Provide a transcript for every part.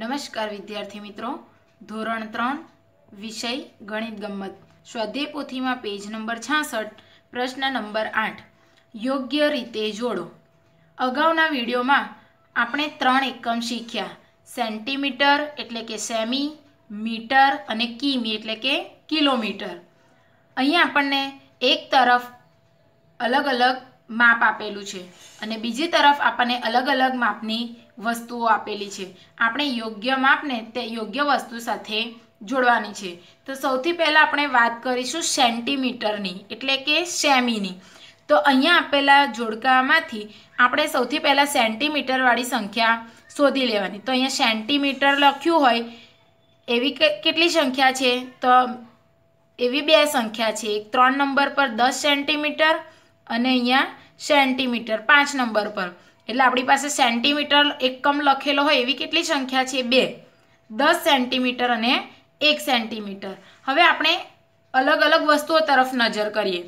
નમસ્કાર વિદ્યાર્થી મિત્રો ધોરણ ત્રણ વિષય ગણિત ગમત સ્વાધ્યાય પોથીમાં પેજ નંબર છાસઠ પ્રશ્ન નંબર આઠ યોગ્ય રીતે જોડો અગાઉના વિડીયોમાં આપણે ત્રણ એકમ શીખ્યા સેન્ટીમીટર એટલે કે સેમી મીટર અને કિમી એટલે કે કિલોમીટર અહીં આપણને એક તરફ અલગ અલગ માપ આપેલું છે અને બીજી તરફ આપણને અલગ અલગ માપની વસ્તુઓ આપેલી છે આપણે યોગ્ય માપને તે યોગ્ય વસ્તુ સાથે જોડવાની છે તો સૌથી પહેલાં આપણે વાત કરીશું સેન્ટીમીટરની એટલે કે સેમીની તો અહીંયા આપેલા જોડકામાંથી આપણે સૌથી પહેલાં સેન્ટીમીટરવાળી સંખ્યા શોધી લેવાની તો અહીંયા સેન્ટીમીટર લખ્યું હોય એવી કેટલી સંખ્યા છે તો એવી બે સંખ્યા છે એક ત્રણ નંબર પર દસ સેન્ટીમીટર અને અહીંયા સેન્ટીમીટર પાંચ નંબર પર એટલે આપણી પાસે સેન્ટીમીટર એકમ લખેલો હોય એવી કેટલી સંખ્યા છે બે દસ સેન્ટીમીટર અને એક સેન્ટીમીટર હવે આપણે અલગ અલગ વસ્તુઓ તરફ નજર કરીએ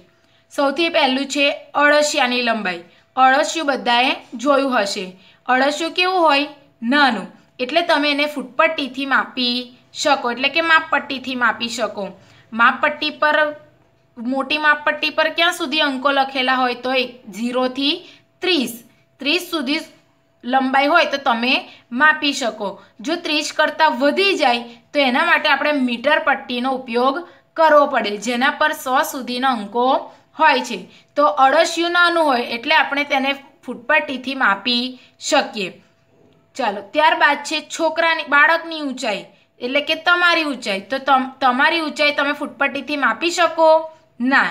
સૌથી પહેલું છે અળસિયાની લંબાઈ અળસિયું બધાએ જોયું હશે અળસિયું કેવું હોય નાનું એટલે તમે એને ફૂટપટ્ટીથી માપી શકો એટલે કે માપપટ્ટીથી માપી શકો માપપટ્ટી પર મોટી માપપટ્ટી પર ક્યાં સુધી અંકો લખેલા હોય તો એક ઝીરોથી ત્રીસ ત્રીસ સુધી લંબાઈ હોય તો તમે માપી શકો જો ત્રીસ કરતાં વધી જાય તો એના માટે આપણે મીટર પટ્ટીનો ઉપયોગ કરવો પડે જેના પર સો સુધીના અંકો હોય છે તો અળસિયું નાનું હોય એટલે આપણે તેને ફૂટપટ્ટીથી માપી શકીએ ચાલો ત્યારબાદ છે છોકરાની બાળકની ઊંચાઈ એટલે કે તમારી ઊંચાઈ તો તમારી ઊંચાઈ તમે ફૂટપટ્ટીથી માપી શકો ના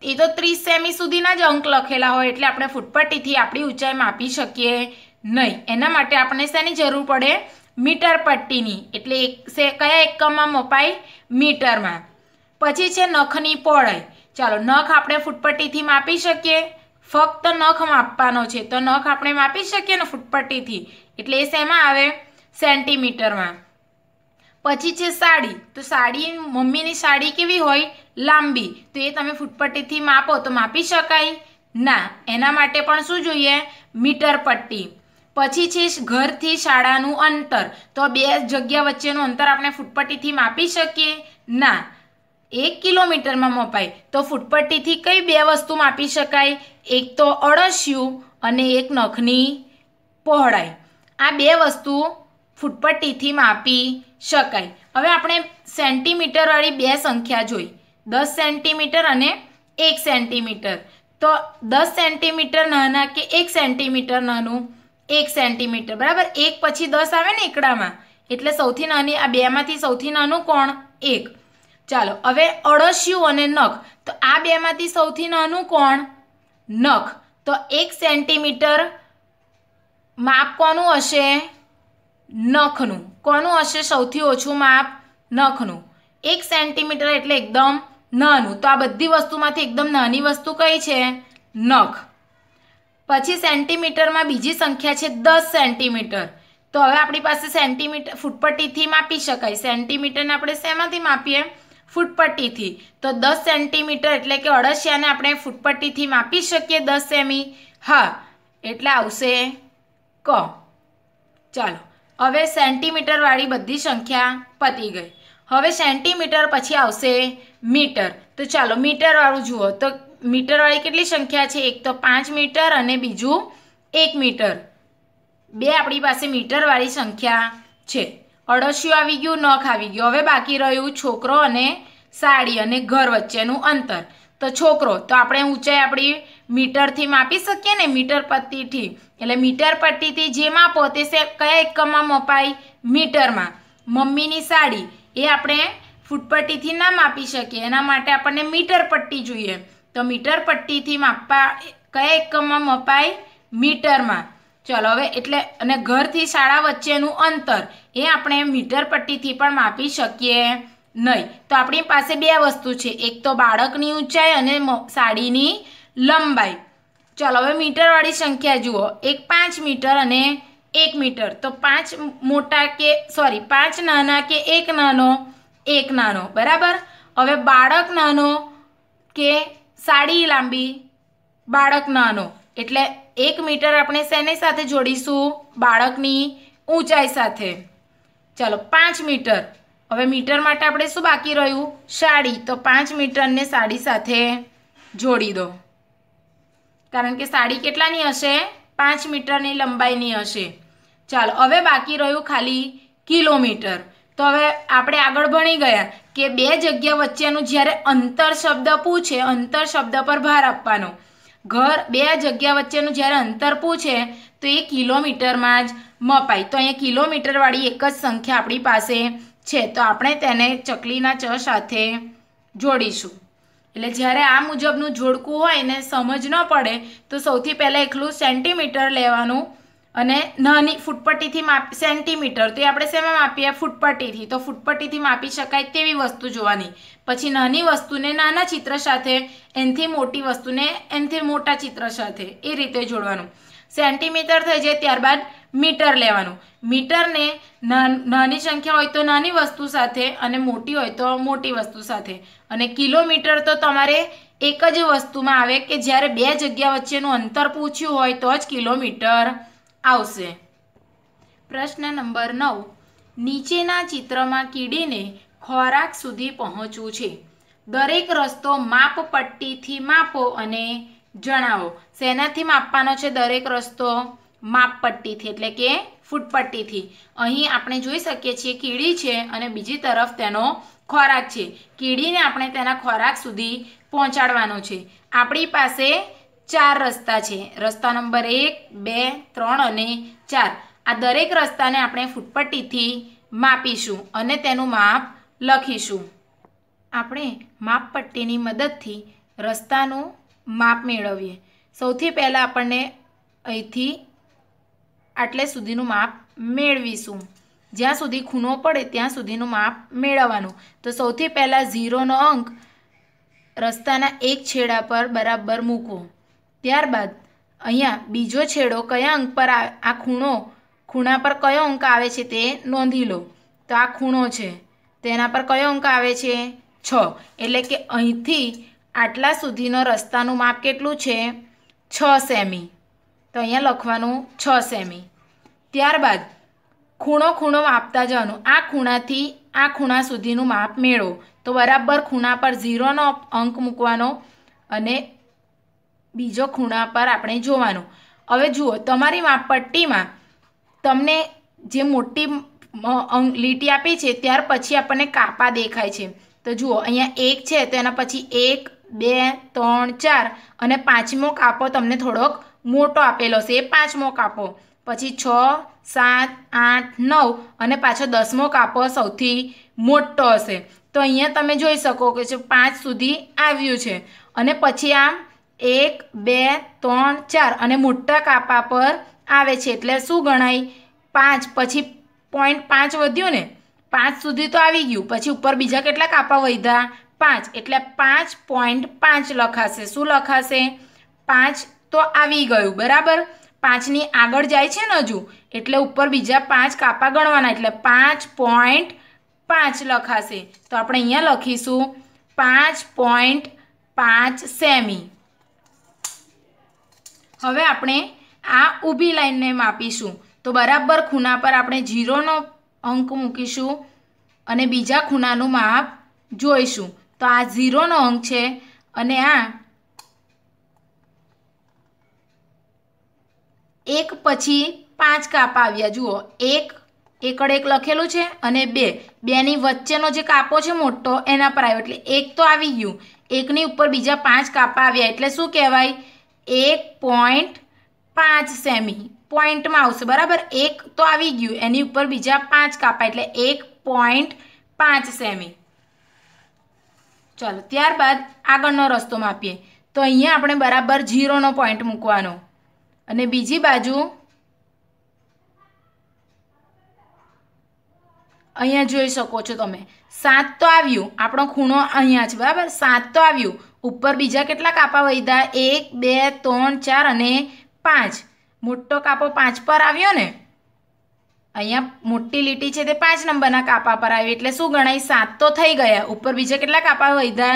એ તો ત્રીસ સેમી સુધીના જ અંક લખેલા હોય એટલે આપણે ફૂટપટ્ટીથી આપણી ઊંચાઈ માપી શકીએ નહીં એના માટે આપણે શેની જરૂર પડે મીટર પટ્ટીની એટલે એક કયા એકમમાં મપાય મીટરમાં પછી છે નખની પહોળાઈ ચાલો નખ આપણે ફૂટપટ્ટીથી માપી શકીએ ફક્ત નખ માપવાનો છે તો નખ આપણે માપી શકીએ ને ફૂટપટ્ટીથી એટલે એ શેમાં આવે સેન્ટીમીટરમાં પછી છે સાડી તો સાડી મમ્મીની સાડી કેવી હોય લાંબી તો એ તમે ફૂટપટ્ટીથી માપો તો માપી શકાય ના એના માટે પણ શું જોઈએ મીટર પટ્ટી પછી છે ઘરથી શાળાનું અંતર તો બે જગ્યા વચ્ચેનું અંતર આપણે ફૂટપટ્ટીથી માપી શકીએ ના એક કિલોમીટરમાં મપાય તો ફૂટપટ્ટીથી કઈ બે વસ્તુ માપી શકાય એક તો અળસિયું અને એક નખની પહોળાઈ આ બે વસ્તુ ફૂટપટ્ટીથી માપી શકાય હવે આપણે સેન્ટીમીટરવાળી બે સંખ્યા જોઈ દસ સેન્ટીમીટર અને એક સેન્ટીમીટર તો દસ સેન્ટીમીટર નાના કે એક સેન્ટીમીટર નાનું એક સેન્ટીમીટર બરાબર એક પછી દસ આવે ને એકડામાં એટલે સૌથી નાની આ બેમાંથી સૌથી નાનું કોણ એક ચાલો હવે અળસિયું અને નખ તો આ બેમાંથી સૌથી નાનું કોણ નખ તો એક સેન્ટીમીટર માપ કોનું હશે નખનું કોનું હશે સૌથી ઓછું માપ નખનું એક સેન્ટીમીટર એટલે એકદમ નાનું તો આ બધી વસ્તુમાંથી એકદમ નાની વસ્તુ કઈ છે નખ પછી સેન્ટીમીટરમાં બીજી સંખ્યા છે દસ સેન્ટીમીટર તો હવે આપણી પાસે સેન્ટીમીટર ફૂટપટ્ટીથી માપી શકાય સેન્ટીમીટરને આપણે શેમાંથી માપીએ ફૂટપટ્ટીથી તો દસ સેન્ટીમીટર એટલે કે અળસિયાને આપણે ફૂટપટ્ટીથી માપી શકીએ દસ સેમી હા એટલે આવશે ક ચાલો હવે સેન્ટીમીટરવાળી બધી સંખ્યા પતી ગઈ હવે સેન્ટીમીટર પછી આવશે મીટર તો ચાલો મીટરવાળું જુઓ તો મીટરવાળી કેટલી સંખ્યા છે એક તો પાંચ મીટર અને બીજું એક મીટર બે આપણી પાસે મીટરવાળી સંખ્યા છે અડોશીઓ આવી ગયું નખ આવી ગયું હવે બાકી રહ્યું છોકરો અને સાડી અને ઘર વચ્ચેનું અંતર તો છોકરો તો આપણે ઊંચાઈ આપણી મીટરથી માપી શકીએ ને મીટર પટ્ટીથી એટલે મીટર પટ્ટીથી જે માપો તે કયા એકમમાં મપાય મીટરમાં મમ્મીની સાડી એ આપણે ફૂટપટ્ટીથી ના માપી શકીએ એના માટે આપણને મીટર પટ્ટી જોઈએ તો મીટર પટ્ટીથી માપવા કયા એકમમાં મપાય મીટરમાં ચલો હવે એટલે અને ઘરથી શાળા વચ્ચેનું અંતર એ આપણે મીટર પટ્ટીથી પણ માપી શકીએ નહીં તો આપણી પાસે બે વસ્તુ છે એક તો બાળકની ઊંચાઈ અને સાડીની લંબાઈ ચાલો હવે મીટરવાળી સંખ્યા જુઓ એક પાંચ મીટર અને એક મીટર તો પાંચ મોટા કે સોરી પાંચ નાના કે એક નાનો એક નાનો બરાબર હવે બાળક નાનો કે સાડી લાંબી બાળક નાનો એટલે એક મીટર આપણે શેને સાથે જોડીશું બાળકની ઊંચાઈ સાથે ચાલો પાંચ મીટર હવે મીટર માટે આપણે શું બાકી રહ્યું સાડી તો પાંચ મીટરને સાડી સાથે જોડી દો કારણ કે સાડી કેટલાની હશે પાંચ મીટરની લંબાઈની હશે ચાલો હવે બાકી રહ્યું ખાલી કિલોમીટર તો હવે આપણે આગળ ભણી ગયા કે બે જગ્યા વચ્ચેનું જ્યારે અંતર શબ્દ પૂછે અંતર શબ્દ પર ભાર આપવાનો ઘર બે જગ્યા વચ્ચેનું જ્યારે અંતર પૂછે તો એ કિલોમીટરમાં જ મપાય તો અહીંયા કિલોમીટરવાળી એક જ સંખ્યા આપણી પાસે છે તો આપણે તેને ચકલીના ચ સાથે જોડીશું એટલે જ્યારે આ મુજબનું જોડકું હોય ને સમજ ન પડે તો સૌથી પહેલાં એકલું સેન્ટીમીટર લેવાનું અને નાની ફૂટપટ્ટીથી માપ સેન્ટીમીટર તો એ આપણે શેમાં માપીએ ફૂટપટ્ટીથી તો ફૂટપટ્ટીથી માપી શકાય તેવી વસ્તુ જોવાની પછી નાની વસ્તુને નાના ચિત્ર સાથે એનથી મોટી વસ્તુને એનથી મોટા ચિત્ર સાથે એ રીતે જોડવાનું સેન્ટીમીટર થઈ જાય ત્યારબાદ મીટર લેવાનું મીટરને નાની સંખ્યા હોય તો નાની વસ્તુ સાથે અને મોટી હોય તો મોટી વસ્તુ સાથે અને કિલોમીટર તો તમારે એક જ વસ્તુમાં આવે કે જ્યારે બે જગ્યા વચ્ચેનું અંતર પૂછ્યું હોય તો જ કિલોમીટર આવશે પ્રશ્ન નંબર નવ નીચેના ચિત્રમાં કીડીને ખોરાક સુધી પહોંચવું છે દરેક રસ્તો માપ પટ્ટીથી માપો અને જણાવો શેનાથી માપવાનો છે દરેક રસ્તો માપ પટ્ટીથી એટલે કે ફૂટપટ્ટીથી અહીં આપણે જોઈ શકીએ છીએ કીડી છે અને બીજી તરફ તેનો ખોરાક છે કીડીને આપણે તેના ખોરાક સુધી પહોંચાડવાનો છે આપણી પાસે ચાર રસ્તા છે રસ્તા નંબર એક બે ત્રણ અને ચાર આ દરેક રસ્તાને આપણે ફૂટપટ્ટીથી માપીશું અને તેનું માપ લખીશું આપણે માપપટ્ટીની મદદથી રસ્તાનું માપ મેળવીએ સૌથી પહેલાં આપણને અહીંથી આટલે સુધીનું માપ મેળવીશું જ્યાં સુધી ખૂણો પડે ત્યાં સુધીનું માપ મેળવવાનું તો સૌથી પહેલાં ઝીરોનો અંક રસ્તાના એક છેડા પર બરાબર મૂકો ત્યારબાદ અહીંયા બીજો છેડો કયા અંક પર આ ખૂણો ખૂણા પર કયો અંક આવે છે તે નોંધી લો તો આ ખૂણો છે તેના પર કયો અંક આવે છે છ એટલે કે અહીંથી આટલા સુધીનો રસ્તાનું માપ કેટલું છે છ સેમી તો અહીંયા લખવાનું છ સેમી ત્યારબાદ ખૂણો ખૂણો માપતા જવાનું આ ખૂણાથી આ ખૂણા સુધીનું માપ મેળવો તો બરાબર ખૂણા પર ઝીરોનો અંક મૂકવાનો અને બીજો ખૂણા પર આપણે જોવાનું હવે જુઓ તમારી માપપટ્ટીમાં તમને જે મોટી લીટી આપી છે ત્યાર પછી આપણને કાપા દેખાય છે તો જુઓ અહીંયા એક છે તો એના પછી એક બે ત્રણ ચાર અને પાંચમો કાપો તમને થોડોક મોટો આપેલો છે એ પાંચમો કાપો પછી છ સાત આઠ નવ અને પાછો દસમો કાપો સૌથી મોટો હશે તો અહીંયા તમે જોઈ શકો કે છે પાંચ સુધી આવ્યું છે અને પછી આમ એક બે ત્રણ ચાર અને મોટા કાપા પર આવે છે એટલે શું ગણાય પાંચ પછી પોઈન્ટ પાંચ વધ્યું ને પાંચ સુધી તો આવી ગયું પછી ઉપર બીજા કેટલા કાપા વધ્યા પાંચ એટલે પાંચ પોઈન્ટ પાંચ લખાશે શું લખાશે પાંચ તો આવી ગયું બરાબર પાંચની આગળ જાય છે ને હજુ એટલે ઉપર બીજા પાંચ કાપા ગણવાના એટલે પાંચ પોઈન્ટ પાંચ લખાશે તો આપણે અહીંયા લખીશું પાંચ પોઈન્ટ પાંચ સેમી હવે આપણે આ ઊભી લાઈનને માપીશું તો બરાબર ખૂના પર આપણે ઝીરોનો અંક મૂકીશું અને બીજા ખૂનાનું માપ જોઈશું તો આ ઝીરોનો અંક છે અને આ એક પછી પાંચ કાપ આવ્યા જુઓ એક એકડ એક લખેલું છે અને બે બેની વચ્ચેનો જે કાપો છે મોટો એના પર આવ્યો એટલે એક તો આવી ગયું એકની ઉપર બીજા પાંચ કાપા આવ્યા એટલે શું કહેવાય એક પોઈન્ટ પાંચ સેમી પોઈન્ટમાં આવશે બરાબર એક તો આવી ગયું એની ઉપર બીજા પાંચ કાપા એટલે એક પોઈન્ટ પાંચ સેમી ચાલો ત્યારબાદ આગળનો રસ્તો માપીએ તો અહીંયા આપણે બરાબર જીરોનો પોઈન્ટ મૂકવાનો અને બીજી બાજુ અહીંયા જોઈ શકો છો તમે સાત તો આવ્યું આપણો ખૂણો અહીંયા છે બરાબર સાત તો આવ્યું ઉપર બીજા કેટલા કાપા વહીધા એક બે ત્રણ ચાર અને પાંચ મોટો કાપો પાંચ પર આવ્યો ને અહીંયા મોટી લીટી છે તે પાંચ નંબરના કાપા પર આવી એટલે શું ગણાય સાત તો થઈ ગયા ઉપર બીજા કેટલા કાપા વહીધા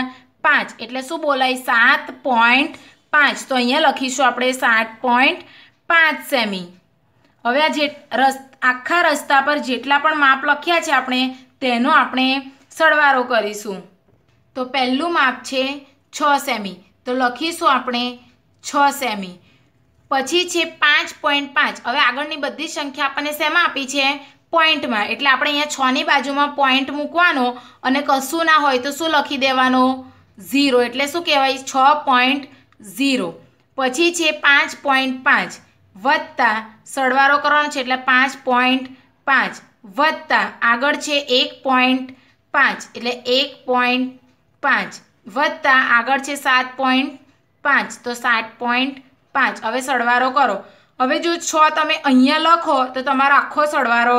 પાંચ એટલે શું બોલાય સાત પોઈન્ટ પાંચ તો અહીંયા લખીશું આપણે સાત પોઈન્ટ પાંચ સેમી હવે આ જે રસ આખા રસ્તા પર જેટલા પણ માપ લખ્યા છે આપણે તેનો આપણે સરવારો કરીશું તો પહેલું માપ છે છ સેમી તો લખીશું આપણે છ સેમી પછી છે પાંચ પોઈન્ટ પાંચ હવે આગળની બધી સંખ્યા આપણને શેમાં આપી છે પોઈન્ટમાં એટલે આપણે અહીંયા છની બાજુમાં પોઈન્ટ મૂકવાનો અને કશું ના હોય તો શું લખી દેવાનો ઝીરો એટલે શું કહેવાય છ પોઈન્ટ ઝીરો પછી છે પાંચ પોઈન્ટ પાંચ વત્તા સરવારો કરવાનો છે એટલે પાંચ પોઈન્ટ પાંચ વત્તા આગળ છે એક પોઈન્ટ પાંચ એટલે એક પોઈન્ટ પાંચ વત્તા આગળ છે સાત પોઈન્ટ પાંચ તો સાત પોઈન્ટ પાંચ હવે સરવારો કરો હવે જો છ તમે અહીંયા લખો તો તમારો આખો સરવારો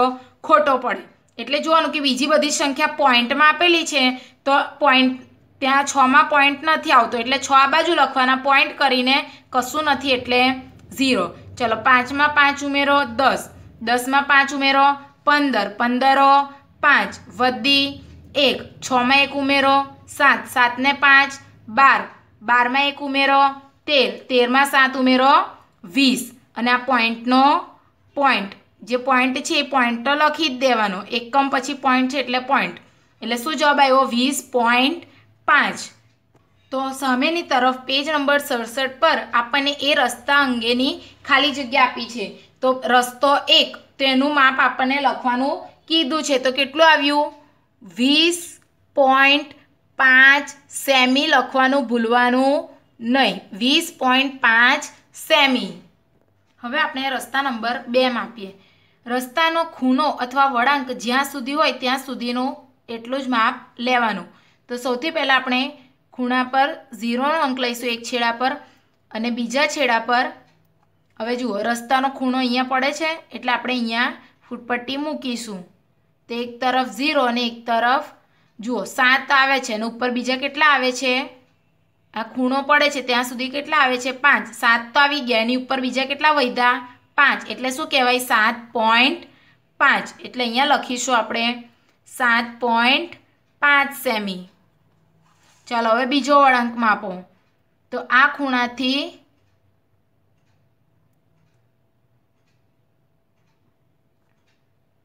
ખોટો પડે એટલે જોવાનું કે બીજી બધી સંખ્યા પોઈન્ટમાં આપેલી છે તો પોઈન્ટ ત્યાં છમાં પોઈન્ટ નથી આવતો એટલે છ આ બાજુ લખવાના પોઈન્ટ કરીને કશું નથી એટલે ઝીરો ચલો પાંચમાં પાંચ ઉમેરો દસ દસમાં પાંચ ઉમેરો પંદર પંદરો પાંચ વધી એક છમાં એક ઉમેરો સાત સાતને પાંચ બાર બારમાં એક ઉમેરો તેર તેરમાં સાત ઉમેરો વીસ અને આ પોઈન્ટનો પોઈન્ટ જે પોઈન્ટ છે એ પોઈન્ટ તો લખી જ દેવાનો એકમ પછી પોઈન્ટ છે એટલે પોઈન્ટ એટલે શું જવાબ આવ્યો વીસ પોઈન્ટ પાંચ તો સામેની તરફ પેજ નંબર સડસઠ પર આપણને એ રસ્તા અંગેની ખાલી જગ્યા આપી છે તો રસ્તો એક તેનું માપ આપણને લખવાનું કીધું છે તો કેટલું આવ્યું વીસ પોઈન્ટ પાંચ સેમી લખવાનું ભૂલવાનું નહીં વીસ પોઈન્ટ પાંચ સેમી હવે આપણે રસ્તા નંબર બે માપીએ રસ્તાનો ખૂણો અથવા વળાંક જ્યાં સુધી હોય ત્યાં સુધીનું એટલું જ માપ લેવાનું તો સૌથી પહેલાં આપણે ખૂણા પર ઝીરોનો અંક લઈશું એક છેડા પર અને બીજા છેડા પર હવે જુઓ રસ્તાનો ખૂણો અહીંયા પડે છે એટલે આપણે અહીંયા ફૂટપટ્ટી મૂકીશું તો એક તરફ ઝીરો અને એક તરફ જુઓ સાત આવે છે અને ઉપર બીજા કેટલા આવે છે આ ખૂણો પડે છે ત્યાં સુધી કેટલા આવે છે પાંચ સાત તો આવી ગયા એની ઉપર બીજા કેટલા વધ્યા પાંચ એટલે શું કહેવાય સાત પોઈન્ટ પાંચ એટલે અહીંયા લખીશું આપણે સાત પોઈન્ટ પાંચ સેમી ચાલો હવે બીજો વળાંક માપો તો આ ખૂણાથી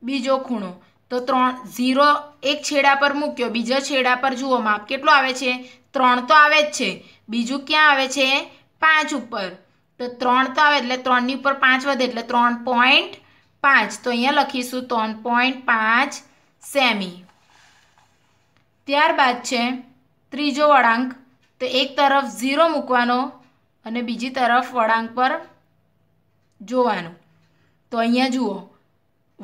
બીજો ખૂણો તો ત્રણ ઝીરો એક છેડા પર મૂક્યો બીજા છેડા પર જુઓ માપ કેટલો આવે છે ત્રણ તો આવે જ છે બીજું ક્યાં આવે છે પાંચ ઉપર તો ત્રણ તો આવે એટલે ત્રણની ઉપર પાંચ વધે એટલે ત્રણ પોઈન્ટ પાંચ તો અહીંયા લખીશું ત્રણ પોઈન્ટ પાંચ સેમી ત્યારબાદ છે ત્રીજો વળાંક તો એક તરફ ઝીરો મૂકવાનો અને બીજી તરફ વળાંક પર જોવાનો તો અહીંયા જુઓ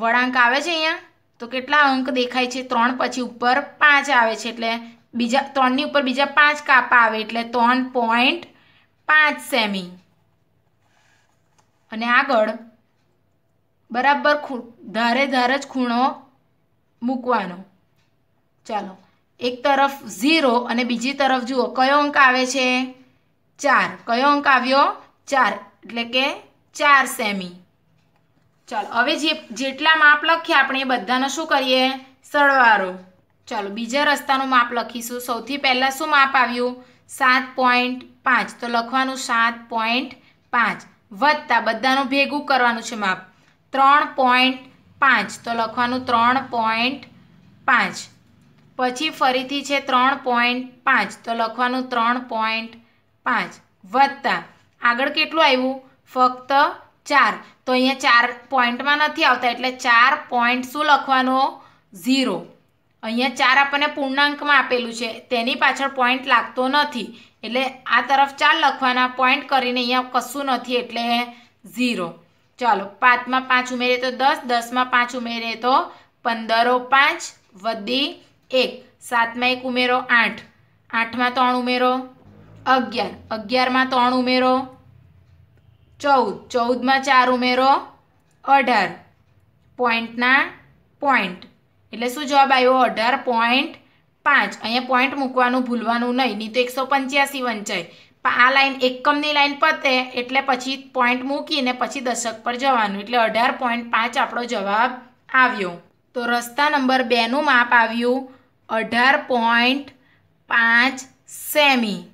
વળાંક આવે છે અહીંયા તો કેટલા અંક દેખાય છે ત્રણ પછી ઉપર પાંચ આવે છે એટલે બીજા ત્રણની ઉપર બીજા પાંચ કાપા આવે એટલે ત્રણ પોઈન્ટ પાંચ સેમી અને આગળ બરાબર ખૂ ધારે ધારે જ ખૂણો મૂકવાનો ચાલો એક તરફ ઝીરો અને બીજી તરફ જુઓ કયો અંક આવે છે ચાર કયો અંક આવ્યો ચાર એટલે કે ચાર સેમી ચાલો હવે જે જેટલા માપ લખીએ આપણે એ બધાનો શું કરીએ સળવારો ચાલો બીજા રસ્તાનું માપ લખીશું સૌથી પહેલાં શું માપ આવ્યું સાત પોઈન્ટ પાંચ તો લખવાનું સાત પોઈન્ટ પાંચ વત્તા બધાનું ભેગું કરવાનું છે માપ ત્રણ પોઈન્ટ પાંચ તો લખવાનું ત્રણ પોઈન્ટ પાંચ પછી ફરીથી છે ત્રણ પોઈન્ટ પાંચ તો લખવાનું ત્રણ પોઈન્ટ પાંચ વત્તા આગળ કેટલું આવ્યું ફક્ત ચાર તો અહીંયા ચાર પોઈન્ટમાં નથી આવતા એટલે ચાર પોઈન્ટ શું લખવાનો ઝીરો અહીંયા ચાર આપણને પૂર્ણાંકમાં આપેલું છે તેની પાછળ પોઈન્ટ લાગતો નથી એટલે આ તરફ ચાર લખવાના પોઈન્ટ કરીને અહીંયા કશું નથી એટલે ઝીરો ચાલો પાંચમાં પાંચ ઉમેરીએ તો દસ દસમાં પાંચ ઉમેરીએ તો પંદરો પાંચ વધી એક સાતમાં એક ઉમેરો આઠ આઠમાં ત્રણ ઉમેરો અગિયાર અગિયારમાં ત્રણ ઉમેરો ચૌદ ચૌદમાં ચાર ઉમેરો અઢાર પોઈન્ટના પોઈન્ટ એટલે શું જવાબ આવ્યો અઢાર પોઈન્ટ પાંચ અહીંયા પોઈન્ટ મૂકવાનું ભૂલવાનું નહીં નહીં તો એકસો પંચ્યાસી વંચાય પણ આ લાઈન એકમની લાઈન પતે એટલે પછી પોઈન્ટ મૂકીને પછી દશક પર જવાનું એટલે અઢાર પોઈન્ટ પાંચ આપણો જવાબ આવ્યો તો રસ્તા નંબર બેનું માપ આવ્યું અઢાર પોઈન્ટ પાંચ સેમી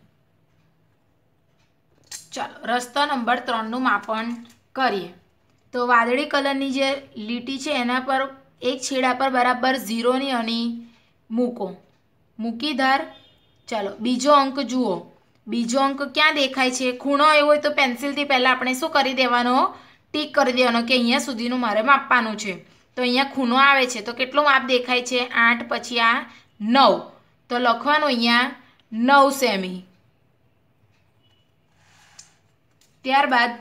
ચાલો રસ્તો નંબર ત્રણનું માપન કરીએ તો વાદળી કલરની જે લીટી છે એના પર એક છેડા પર બરાબર ઝીરોની અણી મૂકો મૂકી ધાર ચાલો બીજો અંક જુઓ બીજો અંક ક્યાં દેખાય છે ખૂણો એવો હોય તો પેન્સિલથી પહેલાં આપણે શું કરી દેવાનો ટીક કરી દેવાનો કે અહીંયા સુધીનું મારે માપવાનું છે તો અહીંયા ખૂનો આવે છે તો કેટલો માપ દેખાય છે આઠ પછી આ નવ તો લખવાનું અહીંયા નવ સેમી ત્યારબાદ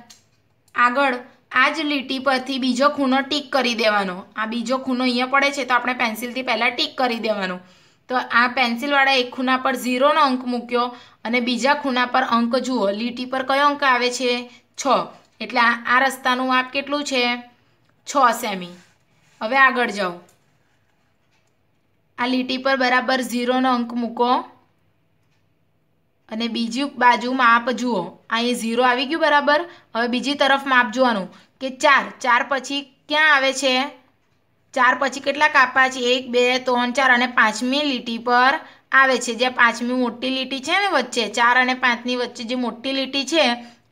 આગળ આ જ લીટી પરથી બીજો ખૂનો ટીક કરી દેવાનો આ બીજો ખૂનો અહીંયા પડે છે તો આપણે પેન્સિલથી પહેલાં ટીક કરી દેવાનો તો આ પેન્સિલવાળા એક ખૂના પર ઝીરોનો અંક મૂક્યો અને બીજા ખૂના પર અંક જુઓ લીટી પર કયો અંક આવે છે છ એટલે આ રસ્તાનું માપ કેટલું છે છ સેમી હવે આગળ જાઓ આ લીટી પર બરાબર ઝીરોનો અંક મૂકો અને બીજી બાજુ માપ જુઓ અહીં ઝીરો આવી ગયું બરાબર હવે બીજી તરફ માપ જોવાનું કે ચાર ચાર પછી ક્યાં આવે છે ચાર પછી કેટલા કાપા છે એક બે ત્રણ ચાર અને પાંચમી લીટી પર આવે છે જે પાંચમી મોટી લીટી છે ને વચ્ચે ચાર અને પાંચની વચ્ચે જે મોટી લીટી છે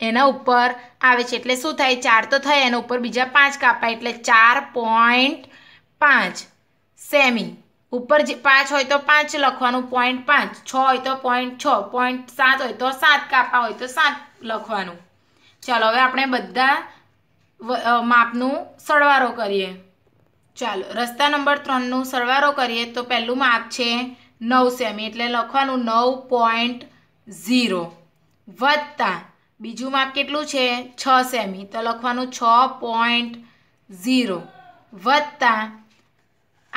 એના ઉપર આવે છે એટલે શું થાય ચાર તો થાય એના ઉપર બીજા પાંચ કાપા એટલે ચાર પોઈન્ટ પાંચ સેમી ઉપર જે પાંચ હોય તો પાંચ લખવાનું પોઈન્ટ પાંચ છ હોય તો પોઈન્ટ છ પોઈન્ટ સાત હોય તો સાત કાપા હોય તો સાત લખવાનું ચાલો હવે આપણે બધા માપનું સળવારો કરીએ ચાલો રસ્તા નંબર ત્રણનું સળવારો કરીએ તો પહેલું માપ છે નવ સેમી એટલે લખવાનું નવ પોઈન્ટ ઝીરો વત્તા બીજું માપ કેટલું છે છ સેમી તો લખવાનું છ પોઈન્ટ ઝીરો વત્તા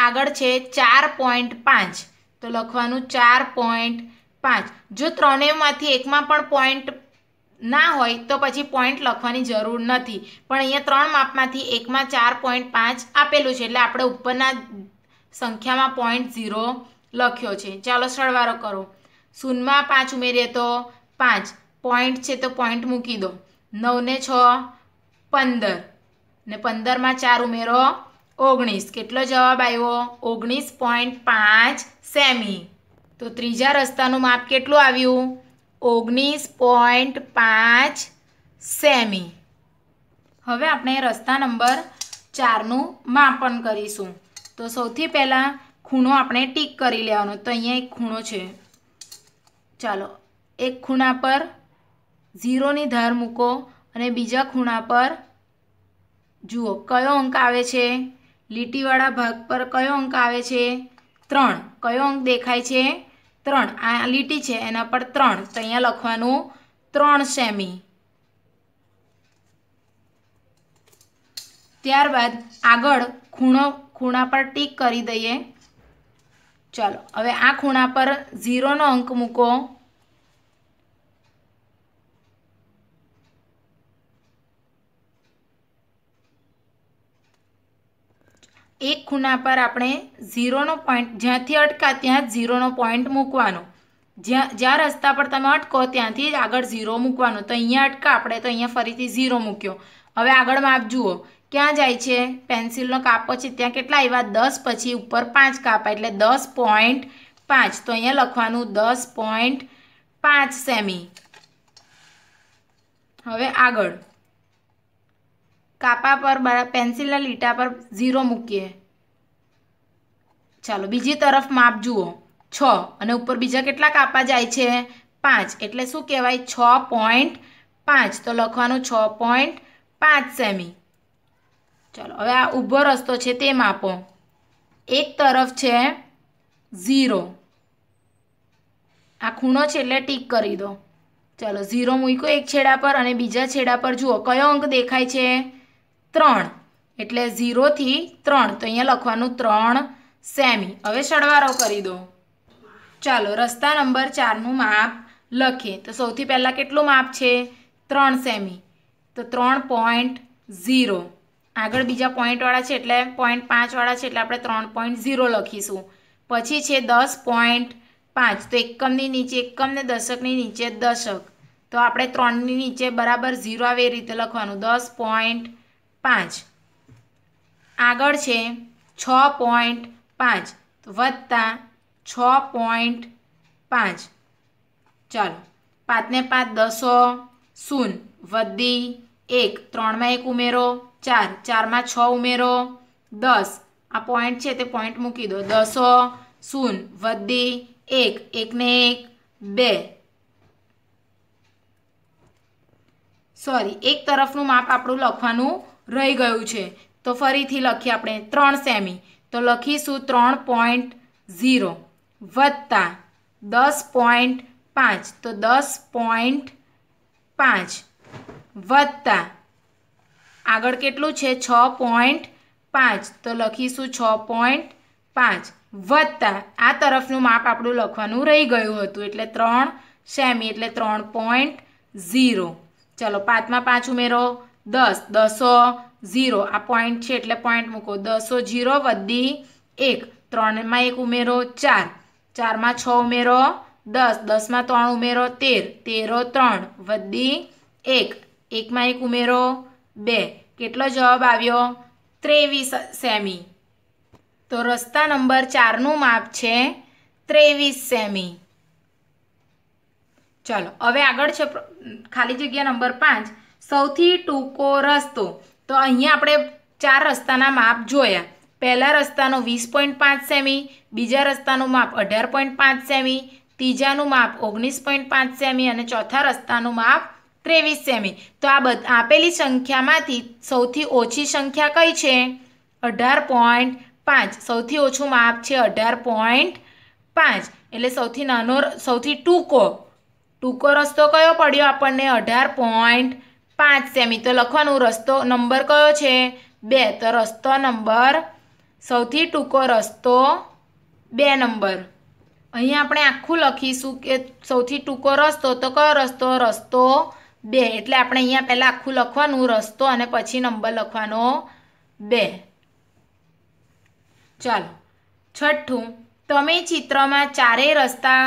આગળ છે ચાર પોઈન્ટ પાંચ તો લખવાનું ચાર પોઈન્ટ પાંચ જો ત્રણેયમાંથી એકમાં પણ પોઈન્ટ ના હોય તો પછી પોઈન્ટ લખવાની જરૂર નથી પણ અહીંયા ત્રણ માપમાંથી એકમાં ચાર પોઈન્ટ પાંચ આપેલું છે એટલે આપણે ઉપરના સંખ્યામાં પોઈન્ટ ઝીરો લખ્યો છે ચાલો સરવાળો કરો શૂનમાં પાંચ ઉમેરીએ તો પાંચ પોઈન્ટ છે તો પોઈન્ટ મૂકી દો નવને છ પંદર ને પંદરમાં ચાર ઉમેરો ઓગણીસ કેટલો જવાબ આવ્યો ઓગણીસ પોઈન્ટ પાંચ સેમી તો ત્રીજા રસ્તાનું માપ કેટલું આવ્યું ઓગણીસ પોઈન્ટ પાંચ સેમી હવે આપણે રસ્તા નંબર ચારનું માપન કરીશું તો સૌથી પહેલાં ખૂણો આપણે ટીક કરી લેવાનો તો અહીંયા એક ખૂણો છે ચાલો એક ખૂણા પર ઝીરોની ધાર મૂકો અને બીજા ખૂણા પર જુઓ કયો અંક આવે છે લીટીવાળા ભાગ પર કયો અંક આવે છે ત્રણ કયો અંક દેખાય છે ત્રણ આ લીટી છે એના પર ત્રણ તો અહીંયા લખવાનું ત્રણ સેમી ત્યારબાદ આગળ ખૂણો ખૂણા પર ટીક કરી દઈએ ચાલો હવે આ ખૂણા પર ઝીરોનો અંક મૂકો એક ખૂણા પર આપણે ઝીરોનો પોઈન્ટ જ્યાંથી અટકા ત્યાં ઝીરોનો પોઈન્ટ મૂકવાનો જ્યાં જ્યાં રસ્તા પર તમે અટકો ત્યાંથી આગળ ઝીરો મૂકવાનો તો અહીંયા અટકા આપણે તો અહીંયા ફરીથી ઝીરો મૂક્યો હવે આગળ માપ જુઓ ક્યાં જાય છે પેન્સિલનો કાપો છે ત્યાં કેટલા આવ્યા દસ પછી ઉપર પાંચ કાપા એટલે દસ પોઈન્ટ પાંચ તો અહીંયા લખવાનું દસ પોઈન્ટ પાંચ સેમી હવે આગળ કાપા પર પેન્સિલના લીટા પર ઝીરો મૂકીએ ચાલો બીજી તરફ માપ જુઓ છ અને ઉપર બીજા કેટલા કાપા જાય છે પાંચ એટલે શું કહેવાય છ પોઈન્ટ પાંચ તો લખવાનું છ પોઈન્ટ પાંચ સેમી ચાલો હવે આ ઊભો રસ્તો છે તે માપો એક તરફ છે ઝીરો આ ખૂણો છે એટલે ટીક કરી દો ચાલો ઝીરો મૂક્યો એક છેડા પર અને બીજા છેડા પર જુઓ કયો અંક દેખાય છે ત્રણ એટલે ઝીરોથી ત્રણ તો અહીંયા લખવાનું ત્રણ સેમી હવે સળવારો કરી દો ચાલો રસ્તા નંબર ચારનું માપ લખીએ તો સૌથી પહેલાં કેટલું માપ છે ત્રણ સેમી તો ત્રણ પોઈન્ટ ઝીરો આગળ બીજા પોઈન્ટવાળા છે એટલે પોઈન્ટ પાંચવાળા છે એટલે આપણે ત્રણ પોઈન્ટ ઝીરો લખીશું પછી છે દસ પોઈન્ટ પાંચ તો એકમની નીચે એકમ ને દશકની નીચે દશક તો આપણે ત્રણની નીચે બરાબર ઝીરો આવે એ રીતે લખવાનું દસ પોઈન્ટ પાંચ આગળ છે છ પોઈન્ટ પાંચ વત્તા છ પોઈન્ટ પાંચ ચાલો પાંચને પાંચ દસો શૂન વધી એક ત્રણમાં એક ઉમેરો ચાર ચારમાં છ ઉમેરો દસ આ પોઈન્ટ છે તે પોઈન્ટ મૂકી દો દસો શૂન વધી એક એકને એક બે સોરી એક તરફનું માપ આપણું લખવાનું રહી ગયું છે તો ફરીથી લખીએ આપણે ત્રણ સેમી તો લખીશું ત્રણ પોઈન્ટ ઝીરો વત્તા દસ પોઈન્ટ પાંચ તો દસ પોઈન્ટ પાંચ વત્તા આગળ કેટલું છે છ પોઈન્ટ પાંચ તો લખીશું છ પોઈન્ટ પાંચ વત્તા આ તરફનું માપ આપણું લખવાનું રહી ગયું હતું એટલે ત્રણ સેમી એટલે ત્રણ પોઈન્ટ ઝીરો ચલો પાંચમાં પાંચ ઉમેરો દસ દસો ઝીરો આ પોઈન્ટ છે એટલે પોઈન્ટ મૂકો દસો ઝીરો વધી એક ત્રણમાં એક ઉમેરો ચાર ચારમાં છ ઉમેરો દસ દસમાં ત્રણ ઉમેરો તેર તેરો ત્રણ વધી એક એકમાં એક ઉમેરો બે કેટલો જવાબ આવ્યો ત્રેવીસ સેમી તો રસ્તા નંબર ચારનું માપ છે ત્રેવીસ સેમી ચાલો હવે આગળ છે ખાલી જગ્યા નંબર પાંચ સૌથી ટૂંકો રસ્તો તો અહીંયા આપણે ચાર રસ્તાના માપ જોયા પહેલા રસ્તાનો વીસ પોઈન્ટ પાંચ સેમી બીજા રસ્તાનું માપ અઢાર પોઈન્ટ પાંચ સેમી ત્રીજાનું માપ ઓગણીસ પોઈન્ટ પાંચ સેમી અને ચોથા રસ્તાનું માપ ત્રેવીસ સેમી તો આ બધ આપેલી સંખ્યામાંથી સૌથી ઓછી સંખ્યા કઈ છે અઢાર પોઈન્ટ પાંચ સૌથી ઓછું માપ છે અઢાર પોઈન્ટ પાંચ એટલે સૌથી નાનો સૌથી ટૂંકો ટૂંકો રસ્તો કયો પડ્યો આપણને અઢાર પોઈન્ટ પાંચ સેમી તો લખવાનો રસ્તો નંબર કયો છે બે તો રસ્તો નંબર સૌથી ટૂંકો રસ્તો બે નંબર અહીંયા આપણે આખું લખીશું કે સૌથી ટૂંકો રસ્તો તો કયો રસ્તો રસ્તો બે એટલે આપણે અહીંયા પહેલાં આખું લખવાનું રસ્તો અને પછી નંબર લખવાનો બે ચાલો છઠ્ઠું તમે ચિત્રમાં ચારેય રસ્તા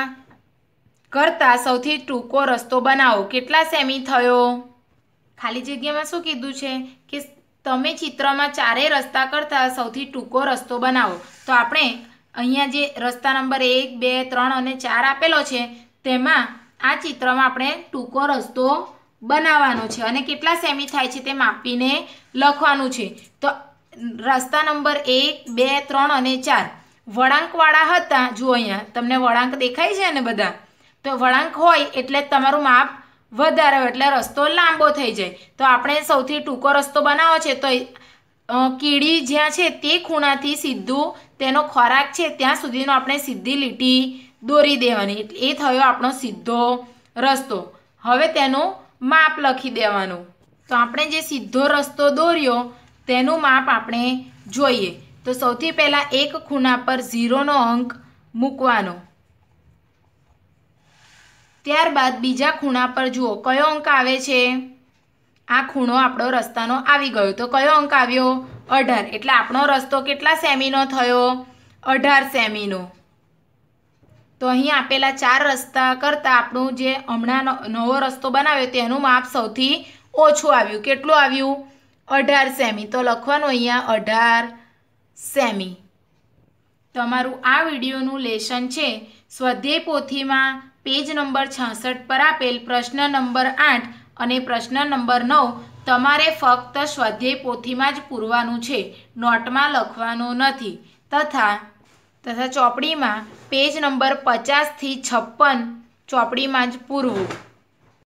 કરતાં સૌથી ટૂંકો રસ્તો બનાવો કેટલા સેમી થયો ખાલી જગ્યામાં શું કીધું છે કે તમે ચિત્રમાં ચારેય રસ્તા કરતાં સૌથી ટૂંકો રસ્તો બનાવો તો આપણે અહીંયા જે રસ્તા નંબર એક બે ત્રણ અને ચાર આપેલો છે તેમાં આ ચિત્રમાં આપણે ટૂંકો રસ્તો બનાવવાનો છે અને કેટલા સેમી થાય છે તે માપીને લખવાનું છે તો રસ્તા નંબર એક બે ત્રણ અને ચાર વળાંકવાળા હતા જુઓ અહીંયા તમને વળાંક દેખાય છે ને બધા તો વળાંક હોય એટલે તમારું માપ વધારે એટલે રસ્તો લાંબો થઈ જાય તો આપણે સૌથી ટૂંકો રસ્તો બનાવો છે તો કીડી જ્યાં છે તે ખૂણાથી સીધું તેનો ખોરાક છે ત્યાં સુધીનો આપણે સીધી લીટી દોરી દેવાની એ થયો આપણો સીધો રસ્તો હવે તેનું માપ લખી દેવાનું તો આપણે જે સીધો રસ્તો દોર્યો તેનું માપ આપણે જોઈએ તો સૌથી પહેલાં એક ખૂણા પર ઝીરોનો અંક મૂકવાનો ત્યારબાદ બીજા ખૂણા પર જુઓ કયો અંક આવે છે આ ખૂણો આપણો રસ્તાનો આવી ગયો તો કયો અંક આવ્યો અઢાર એટલે આપણો રસ્તો કેટલા સેમીનો થયો અઢાર સેમીનો તો અહીં આપેલા ચાર રસ્તા કરતાં આપણું જે હમણાં નવો રસ્તો બનાવ્યો તેનું માપ સૌથી ઓછું આવ્યું કેટલું આવ્યું અઢાર સેમી તો લખવાનું અહીંયા અઢાર સેમી તમારું આ વિડીયોનું લેશન છે સ્વાધ્યાય પોથીમાં પેજ નંબર છાસઠ પર આપેલ પ્રશ્ન નંબર આઠ અને પ્રશ્ન નંબર નવ તમારે ફક્ત સ્વાધ્યાય પોથીમાં જ પૂરવાનું છે નોટમાં લખવાનું નથી તથા તથા ચોપડીમાં પેજ નંબર પચાસથી છપ્પન ચોપડીમાં જ પૂરવું